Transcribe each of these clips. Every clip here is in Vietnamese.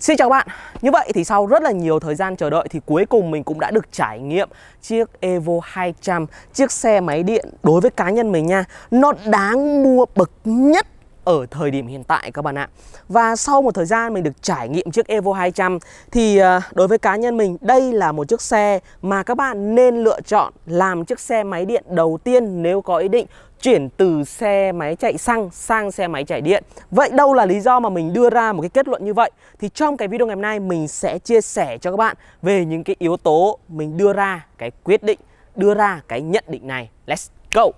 Xin chào các bạn, như vậy thì sau rất là nhiều thời gian chờ đợi thì cuối cùng mình cũng đã được trải nghiệm chiếc Evo 200, chiếc xe máy điện đối với cá nhân mình nha Nó đáng mua bậc nhất ở thời điểm hiện tại các bạn ạ Và sau một thời gian mình được trải nghiệm chiếc Evo 200 Thì à, đối với cá nhân mình đây là một chiếc xe mà các bạn nên lựa chọn làm chiếc xe máy điện đầu tiên nếu có ý định chuyển từ xe máy chạy xăng sang xe máy chạy điện. Vậy đâu là lý do mà mình đưa ra một cái kết luận như vậy? Thì trong cái video ngày hôm nay mình sẽ chia sẻ cho các bạn về những cái yếu tố mình đưa ra cái quyết định, đưa ra cái nhận định này. Let's go!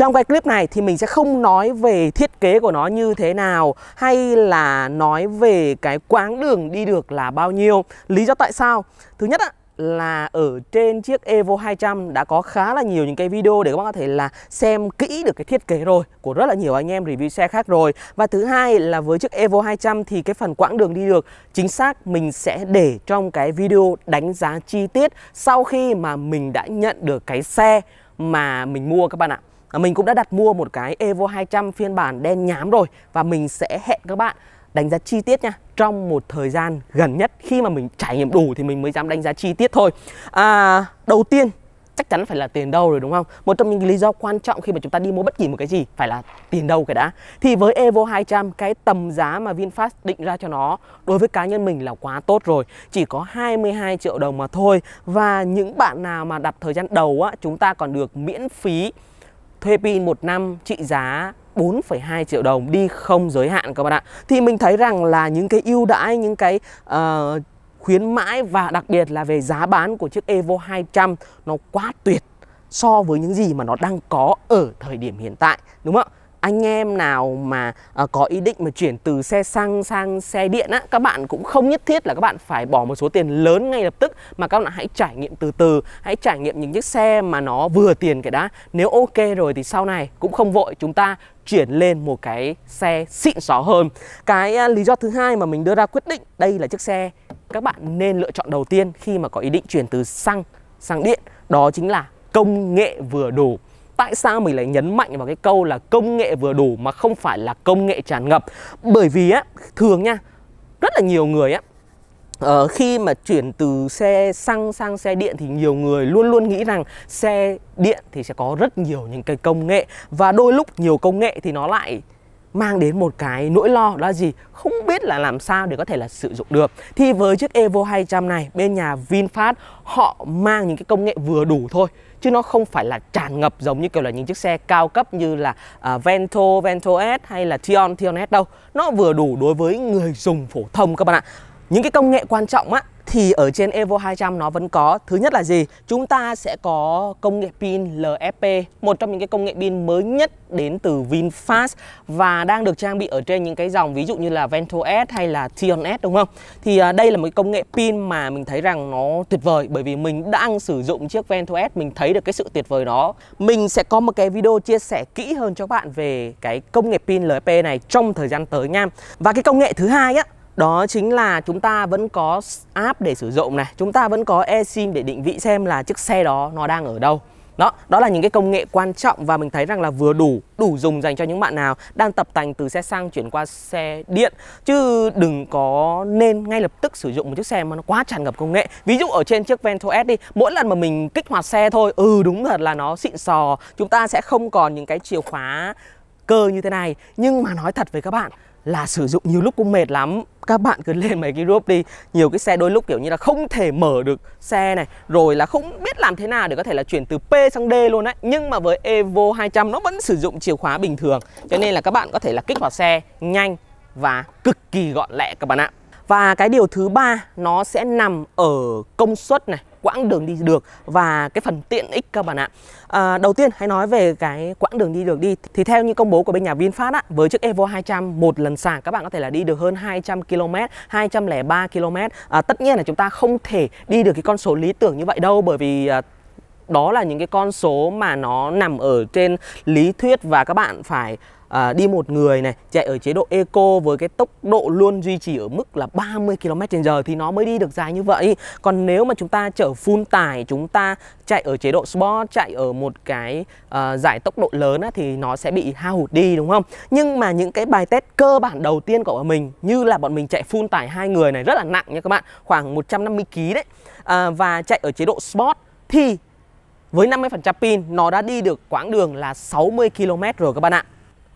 Trong cái clip này thì mình sẽ không nói về thiết kế của nó như thế nào hay là nói về cái quãng đường đi được là bao nhiêu. Lý do tại sao? Thứ nhất á, là ở trên chiếc Evo 200 đã có khá là nhiều những cái video để các bạn có thể là xem kỹ được cái thiết kế rồi của rất là nhiều anh em review xe khác rồi. Và thứ hai là với chiếc Evo 200 thì cái phần quãng đường đi được chính xác mình sẽ để trong cái video đánh giá chi tiết sau khi mà mình đã nhận được cái xe mà mình mua các bạn ạ. À, mình cũng đã đặt mua một cái Evo 200 phiên bản đen nhám rồi và mình sẽ hẹn các bạn đánh giá chi tiết nha trong một thời gian gần nhất khi mà mình trải nghiệm đủ thì mình mới dám đánh giá chi tiết thôi à, đầu tiên chắc chắn phải là tiền đâu rồi đúng không? Một trong những lý do quan trọng khi mà chúng ta đi mua bất kỳ một cái gì phải là tiền đâu cái đã. Thì với Evo 200 cái tầm giá mà VinFast định ra cho nó đối với cá nhân mình là quá tốt rồi. Chỉ có 22 triệu đồng mà thôi. Và những bạn nào mà đặt thời gian đầu á chúng ta còn được miễn phí thuê pin một năm trị giá 4,2 triệu đồng đi không giới hạn các bạn ạ Thì mình thấy rằng là những cái ưu đãi, những cái uh, khuyến mãi và đặc biệt là về giá bán của chiếc Evo 200 Nó quá tuyệt so với những gì mà nó đang có ở thời điểm hiện tại đúng không ạ anh em nào mà uh, có ý định mà chuyển từ xe xăng sang xe điện á các bạn cũng không nhất thiết là các bạn phải bỏ một số tiền lớn ngay lập tức mà các bạn hãy trải nghiệm từ từ hãy trải nghiệm những chiếc xe mà nó vừa tiền cái đã nếu ok rồi thì sau này cũng không vội chúng ta chuyển lên một cái xe xịn xó hơn cái uh, lý do thứ hai mà mình đưa ra quyết định đây là chiếc xe các bạn nên lựa chọn đầu tiên khi mà có ý định chuyển từ xăng sang điện đó chính là công nghệ vừa đủ tại sao mình lại nhấn mạnh vào cái câu là công nghệ vừa đủ mà không phải là công nghệ tràn ngập bởi vì á thường nha rất là nhiều người á Ờ, khi mà chuyển từ xe xăng sang xe điện thì nhiều người luôn luôn nghĩ rằng xe điện thì sẽ có rất nhiều những cái công nghệ và đôi lúc nhiều công nghệ thì nó lại mang đến một cái nỗi lo đó là gì không biết là làm sao để có thể là sử dụng được thì với chiếc Evo 200 này bên nhà VinFast họ mang những cái công nghệ vừa đủ thôi chứ nó không phải là tràn ngập giống như kiểu là những chiếc xe cao cấp như là uh, Vento, Vento S hay là Tion, Tion S đâu nó vừa đủ đối với người dùng phổ thông các bạn ạ những cái công nghệ quan trọng á thì ở trên Evo 200 nó vẫn có thứ nhất là gì chúng ta sẽ có công nghệ pin LFP một trong những cái công nghệ pin mới nhất đến từ VinFast và đang được trang bị ở trên những cái dòng ví dụ như là Vento S hay là Tion S đúng không thì à, đây là một công nghệ pin mà mình thấy rằng nó tuyệt vời bởi vì mình đang sử dụng chiếc Vento S mình thấy được cái sự tuyệt vời đó mình sẽ có một cái video chia sẻ kỹ hơn cho các bạn về cái công nghệ pin LFP này trong thời gian tới nha và cái công nghệ thứ hai á đó chính là chúng ta vẫn có app để sử dụng này chúng ta vẫn có eSIM để định vị xem là chiếc xe đó nó đang ở đâu đó, đó là những cái công nghệ quan trọng và mình thấy rằng là vừa đủ, đủ dùng dành cho những bạn nào đang tập tành từ xe sang chuyển qua xe điện chứ đừng có nên ngay lập tức sử dụng một chiếc xe mà nó quá tràn ngập công nghệ. Ví dụ ở trên chiếc Vento S đi, mỗi lần mà mình kích hoạt xe thôi, ừ đúng thật là nó xịn sò, chúng ta sẽ không còn những cái chìa khóa cơ như thế này, nhưng mà nói thật với các bạn là sử dụng nhiều lúc cũng mệt lắm các bạn cứ lên mấy cái group đi nhiều cái xe đôi lúc kiểu như là không thể mở được xe này rồi là không biết làm thế nào để có thể là chuyển từ P sang D luôn đấy nhưng mà với Evo 200 nó vẫn sử dụng chìa khóa bình thường cho nên là các bạn có thể là kích vào xe nhanh và cực kỳ gọn lẹ các bạn ạ và cái điều thứ ba nó sẽ nằm ở công suất này quãng đường đi được và cái phần tiện ích các bạn ạ à, đầu tiên hãy nói về cái quãng đường đi được đi thì theo như công bố của bên nhà VinFast á, với chiếc Evo 200 một lần sạc các bạn có thể là đi được hơn 200 km 203 km à, tất nhiên là chúng ta không thể đi được cái con số lý tưởng như vậy đâu bởi vì à, đó là những cái con số mà nó nằm ở trên lý thuyết và các bạn phải à, đi một người này chạy ở chế độ eco với cái tốc độ luôn duy trì ở mức là 30 km h thì nó mới đi được dài như vậy còn nếu mà chúng ta chở full tải chúng ta chạy ở chế độ sport chạy ở một cái à, giải tốc độ lớn á, thì nó sẽ bị hao hụt đi đúng không nhưng mà những cái bài test cơ bản đầu tiên của bọn mình như là bọn mình chạy full tải hai người này rất là nặng nha các bạn khoảng 150 kg đấy à, và chạy ở chế độ sport thì với 50% pin nó đã đi được quãng đường là 60 km rồi các bạn ạ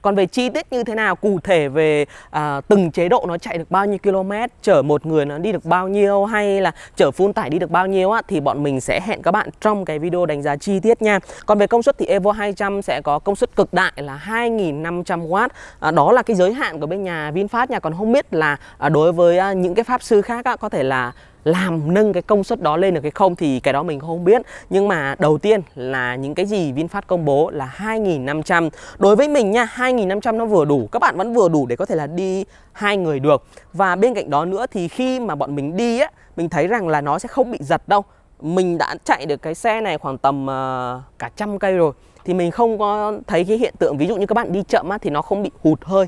còn về chi tiết như thế nào cụ thể về à, từng chế độ nó chạy được bao nhiêu km chở một người nó đi được bao nhiêu hay là chở full tải đi được bao nhiêu á thì bọn mình sẽ hẹn các bạn trong cái video đánh giá chi tiết nha còn về công suất thì Evo 200 sẽ có công suất cực đại là 2.500W à, đó là cái giới hạn của bên nhà VinFast nha còn không biết là à, đối với à, những cái pháp sư khác á, có thể là làm nâng cái công suất đó lên được cái không thì cái đó mình không biết nhưng mà đầu tiên là những cái gì VinFast công bố là 2.500 đối với mình nha 2.500 nó vừa đủ các bạn vẫn vừa đủ để có thể là đi hai người được và bên cạnh đó nữa thì khi mà bọn mình đi á mình thấy rằng là nó sẽ không bị giật đâu mình đã chạy được cái xe này khoảng tầm uh, cả trăm cây rồi thì mình không có thấy cái hiện tượng ví dụ như các bạn đi chậm á, thì nó không bị hụt hơi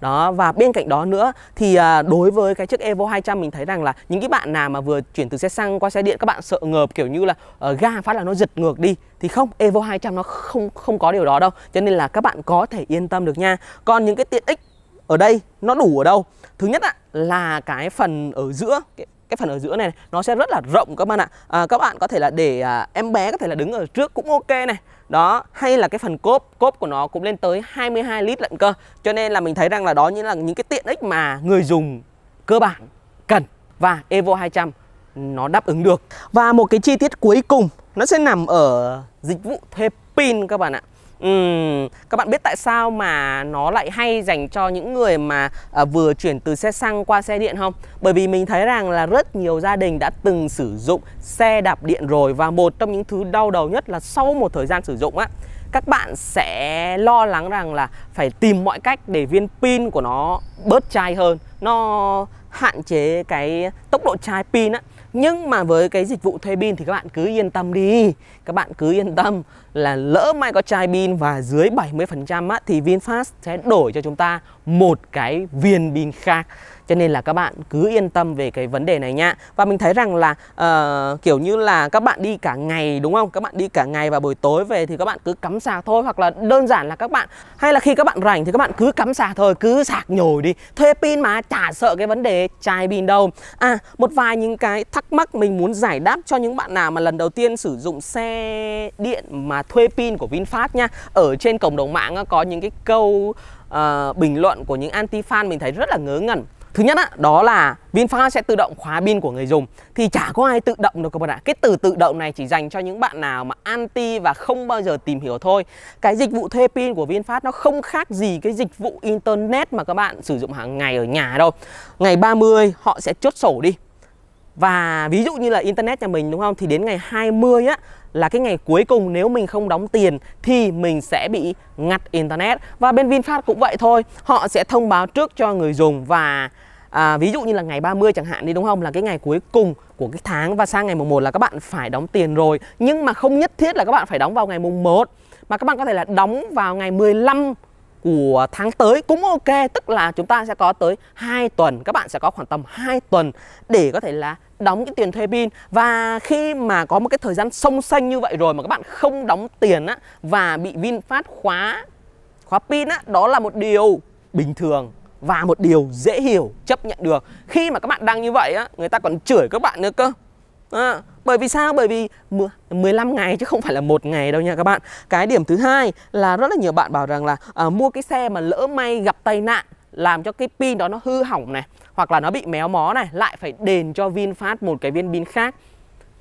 đó và bên cạnh đó nữa thì à, đối với cái chiếc Evo 200 mình thấy rằng là những cái bạn nào mà vừa chuyển từ xe xăng qua xe điện các bạn sợ ngợp kiểu như là uh, ga phát là nó giật ngược đi thì không Evo 200 nó không không có điều đó đâu cho nên là các bạn có thể yên tâm được nha còn những cái tiện ích ở đây nó đủ ở đâu thứ nhất ạ là cái phần ở giữa cái cái phần ở giữa này, này nó sẽ rất là rộng các bạn ạ à, các bạn có thể là để à, em bé có thể là đứng ở trước cũng ok này đó hay là cái phần cốp cốp của nó cũng lên tới 22 lít lận cơ cho nên là mình thấy rằng là đó như là những cái tiện ích mà người dùng cơ bản cần và Evo 200 nó đáp ứng được và một cái chi tiết cuối cùng nó sẽ nằm ở dịch vụ thuê pin các bạn ạ Uhm, các bạn biết tại sao mà nó lại hay dành cho những người mà à, vừa chuyển từ xe xăng qua xe điện không? Bởi vì mình thấy rằng là rất nhiều gia đình đã từng sử dụng xe đạp điện rồi và một trong những thứ đau đầu nhất là sau một thời gian sử dụng á các bạn sẽ lo lắng rằng là phải tìm mọi cách để viên pin của nó bớt chai hơn nó hạn chế cái tốc độ chai pin á nhưng mà với cái dịch vụ thuê pin thì các bạn cứ yên tâm đi các bạn cứ yên tâm là lỡ may có chai pin và dưới 70% á, thì VinFast sẽ đổi cho chúng ta một cái viên pin khác cho nên là các bạn cứ yên tâm về cái vấn đề này nhá và mình thấy rằng là uh, kiểu như là các bạn đi cả ngày đúng không các bạn đi cả ngày và buổi tối về thì các bạn cứ cắm sạc thôi hoặc là đơn giản là các bạn hay là khi các bạn rảnh thì các bạn cứ cắm sạc thôi cứ sạc nhồi đi thuê pin mà chả sợ cái vấn đề chai pin đâu à một vài những cái thắc mắc mình muốn giải đáp cho những bạn nào mà lần đầu tiên sử dụng xe điện mà thuê pin của VinFast nha Ở trên cộng đồng mạng có những cái câu uh, bình luận của những anti-fan mình thấy rất là ngớ ngẩn Thứ nhất á, đó là VinFast sẽ tự động khóa pin của người dùng Thì chả có ai tự động đâu các bạn ạ Cái từ tự động này chỉ dành cho những bạn nào mà anti và không bao giờ tìm hiểu thôi Cái dịch vụ thuê pin của VinFast nó không khác gì cái dịch vụ internet mà các bạn sử dụng hàng ngày ở nhà đâu Ngày 30 họ sẽ chốt sổ đi và ví dụ như là internet nhà mình đúng không? Thì đến ngày 20 á là cái ngày cuối cùng nếu mình không đóng tiền thì mình sẽ bị ngắt internet. Và bên VinFast cũng vậy thôi, họ sẽ thông báo trước cho người dùng và à, ví dụ như là ngày 30 chẳng hạn đi đúng không là cái ngày cuối cùng của cái tháng và sang ngày mùng 1 là các bạn phải đóng tiền rồi nhưng mà không nhất thiết là các bạn phải đóng vào ngày mùng 1 mà các bạn có thể là đóng vào ngày 15 của tháng tới cũng ok tức là chúng ta sẽ có tới 2 tuần các bạn sẽ có khoảng tầm 2 tuần để có thể là đóng cái tiền thuê pin và khi mà có một cái thời gian sông xanh như vậy rồi mà các bạn không đóng tiền á và bị VinFast khóa khóa pin á đó là một điều bình thường và một điều dễ hiểu chấp nhận được khi mà các bạn đang như vậy á người ta còn chửi các bạn nữa cơ À, bởi vì sao? Bởi vì 15 ngày chứ không phải là một ngày đâu nha các bạn. Cái điểm thứ hai là rất là nhiều bạn bảo rằng là à, mua cái xe mà lỡ may gặp tai nạn làm cho cái pin đó nó hư hỏng này hoặc là nó bị méo mó này lại phải đền cho VinFast một cái viên pin khác.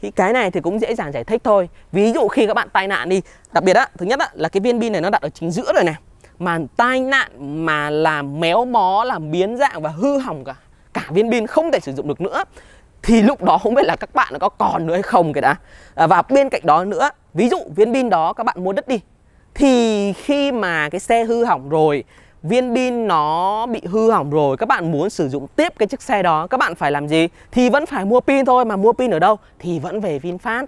Thì cái này thì cũng dễ dàng giải thích thôi. Ví dụ khi các bạn tai nạn đi, đặc biệt á, thứ nhất á, là cái viên pin này nó đặt ở chính giữa rồi này. Mà tai nạn mà làm méo mó, làm biến dạng và hư hỏng cả cả viên pin không thể sử dụng được nữa thì lúc đó không biết là các bạn có còn nữa hay không cái đã à, và bên cạnh đó nữa ví dụ viên pin đó các bạn mua đất đi thì khi mà cái xe hư hỏng rồi viên pin nó bị hư hỏng rồi các bạn muốn sử dụng tiếp cái chiếc xe đó các bạn phải làm gì thì vẫn phải mua pin thôi mà mua pin ở đâu thì vẫn về vinfast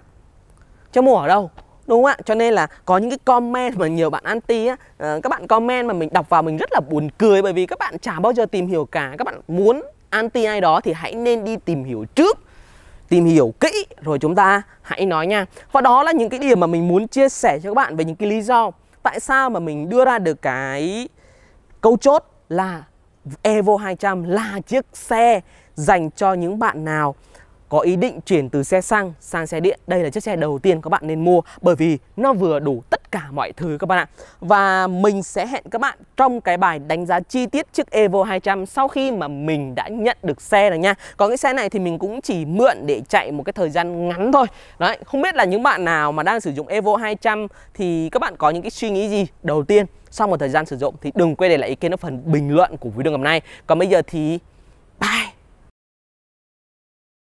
chứ mua ở đâu đúng không ạ cho nên là có những cái comment mà nhiều bạn anti á ờ, các bạn comment mà mình đọc vào mình rất là buồn cười bởi vì các bạn chả bao giờ tìm hiểu cả các bạn muốn anti ai đó thì hãy nên đi tìm hiểu trước tìm hiểu kỹ rồi chúng ta hãy nói nha và đó là những cái điểm mà mình muốn chia sẻ cho các bạn về những cái lý do tại sao mà mình đưa ra được cái câu chốt là Evo 200 là chiếc xe dành cho những bạn nào có ý định chuyển từ xe xăng sang xe điện đây là chiếc xe đầu tiên các bạn nên mua bởi vì nó vừa đủ tất cả mọi thứ các bạn ạ và mình sẽ hẹn các bạn trong cái bài đánh giá chi tiết chiếc Evo 200 sau khi mà mình đã nhận được xe rồi nha có cái xe này thì mình cũng chỉ mượn để chạy một cái thời gian ngắn thôi đấy không biết là những bạn nào mà đang sử dụng Evo 200 thì các bạn có những cái suy nghĩ gì đầu tiên sau một thời gian sử dụng thì đừng quên để lại ý kiến ở phần bình luận của video ngày hôm nay còn bây giờ thì